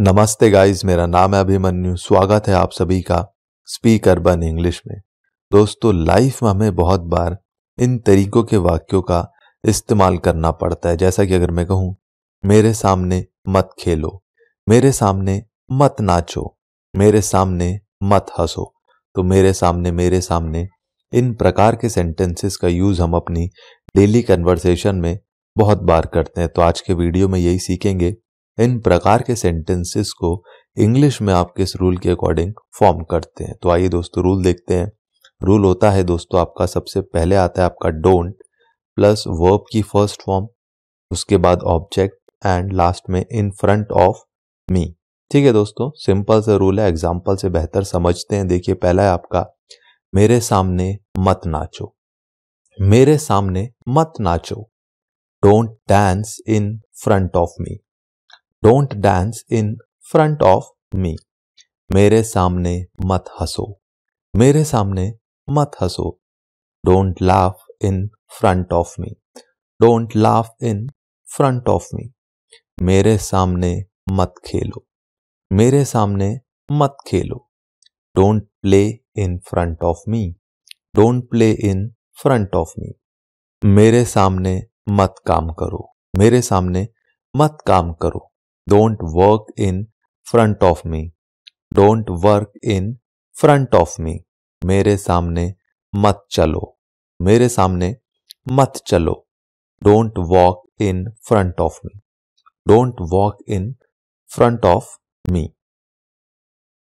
नमस्ते गाइस मेरा नाम है अभिमन्यु स्वागत है आप सभी का स्पीक अर्बन इंग्लिश में दोस्तों लाइफ में हमें बहुत बार इन तरीकों के वाक्यों का इस्तेमाल करना पड़ता है जैसा कि अगर मैं कहूँ मेरे सामने मत खेलो मेरे सामने मत नाचो मेरे सामने मत हंसो तो मेरे सामने मेरे सामने इन प्रकार के सेंटेंसेस का यूज़ हम अपनी डेली कन्वर्सेशन में बहुत बार करते हैं तो आज के वीडियो में यही सीखेंगे इन प्रकार के सेंटेंसेस को इंग्लिश में आप किस रूल के अकॉर्डिंग फॉर्म करते हैं तो आइए दोस्तों रूल देखते हैं रूल होता है दोस्तों आपका सबसे पहले आता है आपका डोंट प्लस वर्ब की फर्स्ट फॉर्म उसके बाद ऑब्जेक्ट एंड लास्ट में इन फ्रंट ऑफ मी ठीक है दोस्तों सिंपल से रूल है एग्जाम्पल से बेहतर समझते हैं देखिए पहला है आपका मेरे सामने मत नाचो मेरे सामने मत नाचो don't dance in front of me don't dance in front of me मेरे सामने मत हंसो मेरे सामने मत हंसो don't laugh in front of me don't laugh in front of me मेरे सामने मत खेलो मेरे सामने मत खेलो don't play in front of me don't play in front of me मेरे सामने मत काम करो मेरे सामने मत काम करो don't work in front of me don't work in front of me मेरे सामने मत चलो मेरे सामने मत चलो don't walk in front of me don't walk in front of me